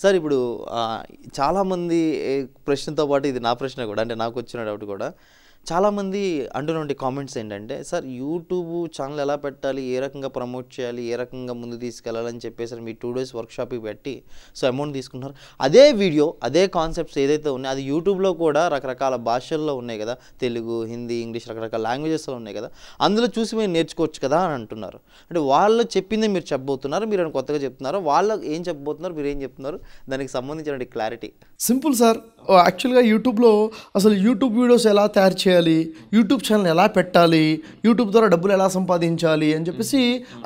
Sir ఇప్పుడు చాలామంది ప్రశ్నతో పాటు ఇది నా ప్రశ్న కూడా అంటే నాకు వచ్చిన డౌట్ కూడా చాలామంది అంటున్నటువంటి కామెంట్స్ ఏంటంటే సార్ యూట్యూబ్ ఛానల్ ఎలా పెట్టాలి ఏ రకంగా ప్రమోట్ చేయాలి ఏ రకంగా ముందు తీసుకెళ్ళాలని చెప్పేసి మీ టూ డేస్ వర్క్షాప్కి పెట్టి సో అమౌంట్ తీసుకుంటున్నారు అదే వీడియో అదే కాన్సెప్ట్స్ ఏదైతే ఉన్నాయో అది యూట్యూబ్లో కూడా రకరకాల భాషల్లో ఉన్నాయి కదా తెలుగు హిందీ ఇంగ్లీష్ రకరకాల లాంగ్వేజెస్లో ఉన్నాయి కదా అందులో చూసి మీరు నేర్చుకోవచ్చు కదా అని అంటున్నారు అంటే వాళ్ళు చెప్పిందే మీరు చెప్పబోతున్నారు మీరు కొత్తగా చెప్తున్నారు వాళ్ళు ఏం చెప్పబోతున్నారు మీరు ఏం చెప్తున్నారు దానికి సంబంధించిన క్లారిటీ సింపుల్ సార్ యాక్చువల్గా యూట్యూబ్లో అసలు యూట్యూబ్ వీడియోస్ ఎలా తయారు చేయాలి చేయాలి యూట్యూబ్ ఛానల్ ఎలా పెట్టాలి యూట్యూబ్ ద్వారా డబ్బులు ఎలా సంపాదించాలి అని చెప్పేసి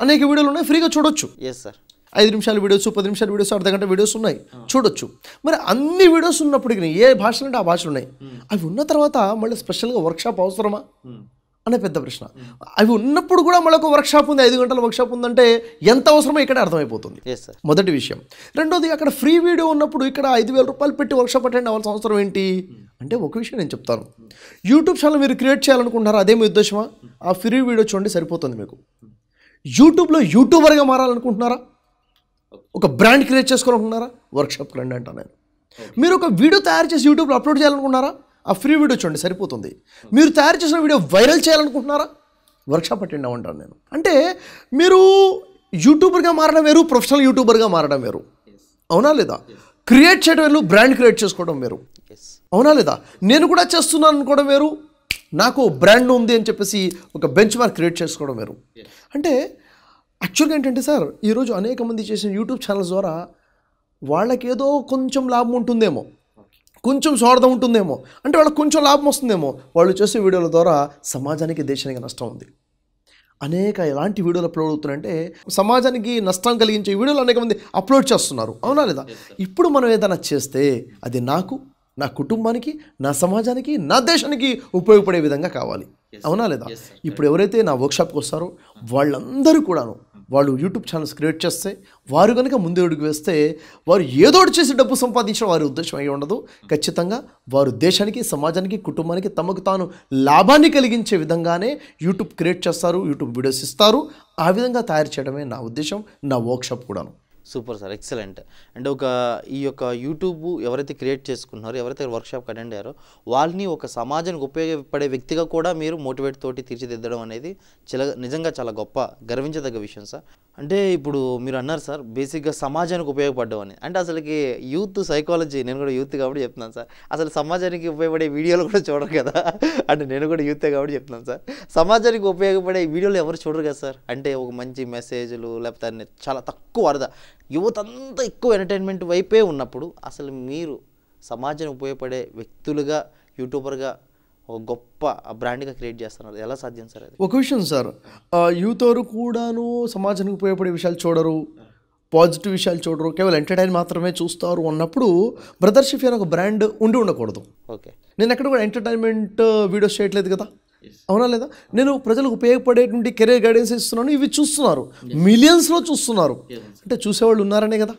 అనేక వీడియోలు ఉన్నాయి ఫ్రీగా చూడొచ్చు ఎస్ సార్ ఐదు నిమిషాల వీడియోస్ పది నిమిషాల వీడియోస్ అర్ధగంట వీడియోస్ ఉన్నాయి చూడొచ్చు మరి అన్ని వీడియోస్ ఉన్నప్పటికీ ఏ భాషలు అంటే ఆ భాషలు ఉన్నాయి అవి ఉన్న తర్వాత మళ్ళీ స్పెషల్గా వర్క్షాప్ అవసరమా అనే పెద్ద ప్రశ్న అవి ఉన్నప్పుడు కూడా మళ్ళీ ఒక వర్క్షాప్ ఉంది ఐదు గంటల వర్క్షాప్ ఉందంటే ఎంత అవసరమో ఇక్కడ అర్థమైపోతుంది మొదటి విషయం రెండోది అక్కడ ఫ్రీ వీడియో ఉన్నప్పుడు ఇక్కడ ఐదు వేల రూపాయలు పెట్టి వర్క్షాప్ అటెండ్ అవ్వాల్సిన అవసరం ఏంటి అంటే ఒక విషయం నేను చెప్తాను యూట్యూబ్ ఛానల్ మీరు క్రియేట్ చేయాలనుకుంటున్నారు అదే మీ ఉద్దేశమా ఆ ఫ్రీ వీడియో చూడండి సరిపోతుంది మీకు యూట్యూబ్లో యూట్యూబర్గా మారాలనుకుంటున్నారా ఒక బ్రాండ్ క్రియేట్ చేసుకోవాలనుకుంటున్నారా వర్క్షాప్కి రండి అంటా నేను మీరు ఒక వీడియో తయారు చేసి యూట్యూబ్లో అప్లోడ్ చేయాలనుకుంటున్నారా ఆ ఫ్రీ వీడియో చూడండి సరిపోతుంది మీరు తయారు చేసిన వీడియో వైరల్ చేయాలనుకుంటున్నారా వర్క్షాప్ అటెండ్ అవ్వంటాను నేను అంటే మీరు యూట్యూబర్గా మారడం వేరు ప్రొఫెషనల్ యూట్యూబర్గా మారడం వేరు అవునా లేదా క్రియేట్ చేయడం వేరు బ్రాండ్ క్రియేట్ చేసుకోవడం వేరు అవునా లేదా నేను కూడా చేస్తున్నాను అనుకోవడం వేరు నాకు బ్రాండ్ ఉంది అని చెప్పేసి ఒక బెంచ్ మార్క్ క్రియేట్ చేసుకోవడం వేరు అంటే యాక్చువల్గా ఏంటంటే సార్ ఈరోజు అనేక మంది చేసిన యూట్యూబ్ ఛానల్స్ ద్వారా వాళ్ళకి ఏదో కొంచెం లాభం ఉంటుందేమో కొంచెం స్వార్థం ఉంటుందేమో అంటే వాళ్ళకి కొంచెం లాభం వస్తుందేమో వాళ్ళు చేసే వీడియోల ద్వారా సమాజానికి దేశానికి నష్టం ఉంది అనేక ఎలాంటి వీడియోలు అప్లోడ్ అవుతున్నాయంటే సమాజానికి నష్టం కలిగించే వీడియోలు అనేక మంది అప్లోడ్ చేస్తున్నారు అవునా లేదా ఇప్పుడు మనం ఏదైనా చేస్తే అది నాకు నా కుటుంబానికి నా సమాజానికి నా దేశానికి ఉపయోగపడే విధంగా కావాలి అవునా లేదా ఇప్పుడు ఎవరైతే నా వర్క్షాప్కి వస్తారో hmm. వాళ్ళందరూ కూడాను వాళ్ళు యూట్యూబ్ ఛానల్స్ క్రియేట్ చేస్తే వారు కనుక ముందే అడుగు వేస్తే వారు ఏదోటి చేసి డబ్బు సంపాదించడం వారి ఉద్దేశం అయి ఉండదు ఖచ్చితంగా వారు దేశానికి సమాజానికి కుటుంబానికి తమకు తాను లాభాన్ని కలిగించే విధంగానే యూట్యూబ్ క్రియేట్ చేస్తారు యూట్యూబ్ వీడియోస్ ఇస్తారు ఆ విధంగా తయారు చేయడమే నా ఉద్దేశం నా వర్క్షాప్ కూడాను సూపర్ సార్ ఎక్సలెంట్ అండ్ ఒక ఈ యొక్క యూట్యూబ్ ఎవరైతే క్రియేట్ చేసుకున్నారో ఎవరైతే వర్క్షాప్ అటెండ్ అయ్యారో వాళ్ళని ఒక సమాజానికి ఉపయోగపడే వ్యక్తిగా కూడా మీరు మోటివేట్ తోటి తీర్చిదిద్దడం అనేది చాలా నిజంగా చాలా గొప్ప గర్వించదగ్గ విషయం సార్ అంటే ఇప్పుడు మీరు అన్నారు సార్ బేసిక్గా సమాజానికి ఉపయోగపడ్డం అని అంటే అసలుకి యూత్ సైకాలజీ నేను కూడా యూత్ కాబట్టి చెప్తున్నాను సార్ అసలు సమాజానికి ఉపయోగపడే వీడియోలు కూడా చూడరు కదా అంటే నేను కూడా యూతే కాబట్టి చెప్తున్నాను సార్ సమాజానికి ఉపయోగపడే వీడియోలు ఎవరు చూడరు కదా సార్ అంటే ఒక మంచి మెసేజ్లు లేకపోతే చాలా తక్కువ వరద యువత అంతా ఎక్కువ ఎంటర్టైన్మెంట్ వైపే ఉన్నప్పుడు అసలు మీరు సమాజాన్ని ఉపయోగపడే వ్యక్తులుగా యూట్యూబర్గా ఒక గొప్ప బ్రాండ్గా క్రియేట్ చేస్తున్నారు ఎలా సాధ్యం సార్ అది ఒక విషయం సార్ యూత్ వారు కూడాను సమాజానికి ఉపయోగపడే విషయాలు చూడరు పాజిటివ్ విషయాలు చూడరు కేవలం ఎంటర్టైన్ మాత్రమే చూస్తారు అన్నప్పుడు బ్రదర్షిఫ్ అని ఒక బ్రాండ్ ఉండి ఉండకూడదు ఓకే నేను ఎక్కడ కూడా ఎంటర్టైన్మెంట్ వీడియోస్ చేయట్లేదు కదా అవునా లేదా నేను ప్రజలకు ఉపయోగపడేటువంటి కెరీర్ గైడెన్స్ ఇస్తున్నాను ఇవి చూస్తున్నారు మిలియన్స్లో చూస్తున్నారు అంటే చూసేవాళ్ళు ఉన్నారనే కదా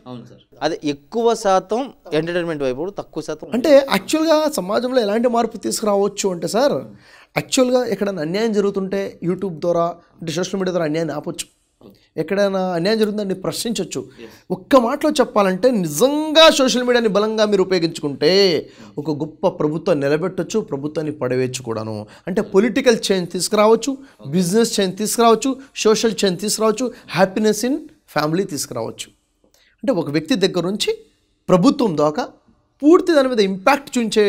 అదే ఎక్కువ శాతం ఎంటర్టైన్మెంట్ వైపు తక్కువ శాతం అంటే యాక్చువల్గా సమాజంలో ఎలాంటి మార్పు తీసుకురావచ్చు అంటే సార్ యాక్చువల్గా ఎక్కడైనా అన్యాయం జరుగుతుంటే యూట్యూబ్ ద్వారా అంటే సోషల్ మీడియా ద్వారా అన్యాయం ఆపొచ్చు ఎక్కడైనా అన్యాయం జరుగుతుందని ప్రశ్నించవచ్చు ఒక్క మాటలో చెప్పాలంటే నిజంగా సోషల్ మీడియాని బలంగా మీరు ఉపయోగించుకుంటే ఒక గొప్ప ప్రభుత్వం నిలబెట్టచ్చు ప్రభుత్వాన్ని పడవేయచ్చు కూడాను అంటే పొలిటికల్ చేంజ్ తీసుకురావచ్చు బిజినెస్ చేంజ్ తీసుకురావచ్చు సోషల్ చేంజ్ తీసుకురావచ్చు హ్యాపీనెస్ ఇన్ ఫ్యామిలీ తీసుకురావచ్చు అంటే ఒక వ్యక్తి దగ్గర నుంచి ప్రభుత్వం దాకా పూర్తి దాని మీద ఇంపాక్ట్ చూంచే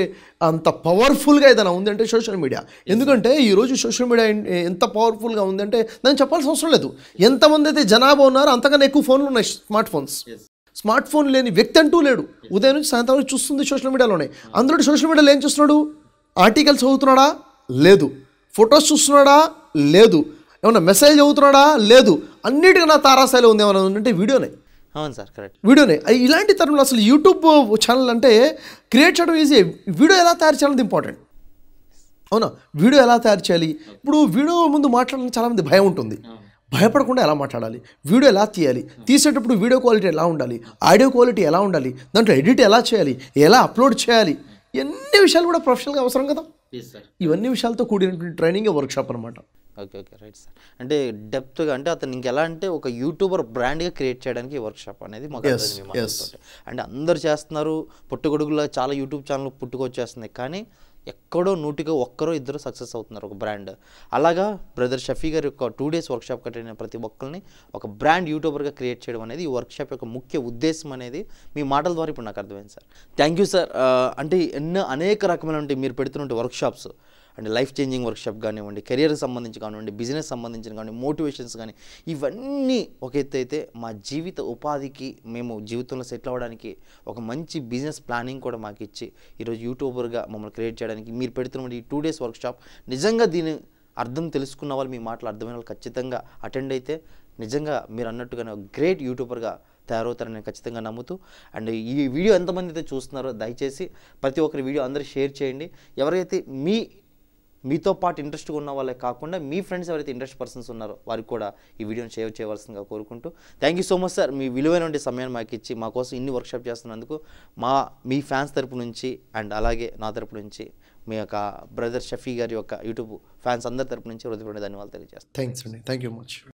అంత పవర్ఫుల్గా ఏదైనా ఉందంటే సోషల్ మీడియా ఎందుకంటే ఈరోజు సోషల్ మీడియా ఎంత పవర్ఫుల్గా ఉందంటే దాన్ని చెప్పాల్సిన అవసరం లేదు ఎంతమంది అయితే జనాభా ఉన్నారో అంతకన్నా ఎక్కువ ఫోన్లు ఉన్నాయి స్మార్ట్ ఫోన్స్ స్మార్ట్ ఫోన్ లేని వ్యక్తి అంటూ లేడు ఉదయం నుంచి సాయంత్రం వరకు చూస్తుంది సోషల్ మీడియాలోనే అందులో సోషల్ మీడియాలో ఏం చూస్తున్నాడు ఆర్టికల్స్ చదువుతున్నాడా లేదు ఫొటోస్ చూస్తున్నాడా లేదు ఏమన్నా మెసేజ్ చదువుతున్నాడా లేదు అన్నిటికన్నా తారాస్థాయిలో ఉంది ఏమైనా ఉందంటే వీడియోనే అవును సార్ కరెక్ట్ వీడియోనే ఇలాంటి తరంలో అసలు యూట్యూబ్ ఛానల్ అంటే క్రియేట్ చేయడం ఈజీ వీడియో ఎలా తయారు చేయాలది ఇంపార్టెంట్ అవునా వీడియో ఎలా తయారు చేయాలి ఇప్పుడు వీడియో ముందు మాట్లాడాలని చాలామంది భయం ఉంటుంది భయపడకుండా ఎలా మాట్లాడాలి వీడియో ఎలా తీయాలి తీసేటప్పుడు వీడియో క్వాలిటీ ఎలా ఉండాలి ఆడియో క్వాలిటీ ఎలా ఉండాలి దాంట్లో ఎడిట్ ఎలా చేయాలి ఎలా అప్లోడ్ చేయాలి ఎన్ని విషయాలు కూడా ప్రొఫెషనల్గా అవసరం కదా ఇవన్నీ విషయాలతో కూడినటువంటి ట్రైనింగ్ వర్క్షాప్ అనమాట ఓకే ఓకే రైట్ సార్ అంటే డెప్త్గా అంటే అతను ఇంకెలా అంటే ఒక యూట్యూబర్ బ్రాండ్గా క్రియేట్ చేయడానికి వర్క్ షాప్ అనేది మాకు అంటే అందరు చేస్తున్నారు పుట్టుగొడుగులో చాలా యూట్యూబ్ ఛానల్ పుట్టుకొచ్చేస్తున్నాయి కానీ ఎక్కడో నూటిగా ఒక్కరో ఇద్దరు సక్సెస్ అవుతున్నారు ఒక బ్రాండ్ అలాగా బ్రదర్ షఫీ గారి యొక్క టూ డేస్ వర్క్షాప్ కట్టిన ప్రతి ఒక్కరిని ఒక బ్రాండ్ యూట్యూబర్గా క్రియేట్ చేయడం అనేది ఈ వర్క్షాప్ యొక్క ముఖ్య ఉద్దేశం అనేది మీ మాటల ద్వారా ఇప్పుడు నాకు అర్థమైంది సార్ థ్యాంక్ యూ సార్ అంటే ఎన్నో అనేక రకమైన మీరు పెడుతున్నటువంటి workshops and life changing workshop కానివ్వండి కెరియర్కి సంబంధించి కానివ్వండి బిజినెస్ సంబంధించిన కానివ్వండి మోటివేషన్స్ కానీ ఇవన్నీ ఒక ఎత్తు అయితే మా జీవిత ఉపాధికి మేము జీవితంలో సెటిల్ అవ్వడానికి ఒక మంచి బిజినెస్ ప్లానింగ్ కూడా మాకు ఇచ్చి ఈరోజు యూట్యూబర్గా మమ్మల్ని క్రియేట్ చేయడానికి మీరు పెడుతున్నటువంటి ఈ టూ డేస్ వర్క్షాప్ నిజంగా దీని అర్థం తెలుసుకున్న వాళ్ళు మీ మాటలు అర్థమైన వాళ్ళు ఖచ్చితంగా అటెండ్ అయితే నిజంగా మీరు అన్నట్టుగానే గ్రేట్ యూట్యూబర్గా తయారవుతారని నేను ఖచ్చితంగా నమ్ముతూ అండ్ ఈ వీడియో ఎంతమంది అయితే చూస్తున్నారో దయచేసి ప్రతి ఒక్కరి వీడియో అందరూ షేర్ చేయండి ఎవరైతే మీ మీతో పాటు ఇంట్రెస్ట్గా ఉన్న వాళ్ళే కాకుండా మీ ఫ్రెండ్స్ ఎవరైతే ఇంట్రెస్ట్ పర్సన్స్ ఉన్నారో వారికి కూడా ఈ వీడియోని షేర్ చేయవలసిందిగా కోరుకుంటూ thank you so much sir మీ విలువైన సమయాన్ని మాకు ఇచ్చి మా కోసం ఇన్ని వర్క్షాప్ చేస్తున్నందుకు మా మీ ఫ్యాన్స్ తరపు నుంచి అండ్ అలాగే నా తరపు నుంచి మీ యొక్క బ్రదర్ షఫీ గారి యొక్క యూట్యూబ్ ఫ్యాన్స్ అందరి తరపు నుంచి హృదయపూర్ణ ధన్యవాదాలు తెలియజేస్తాను థ్యాంక్స్ అండి థ్యాంక్ యూ మచ్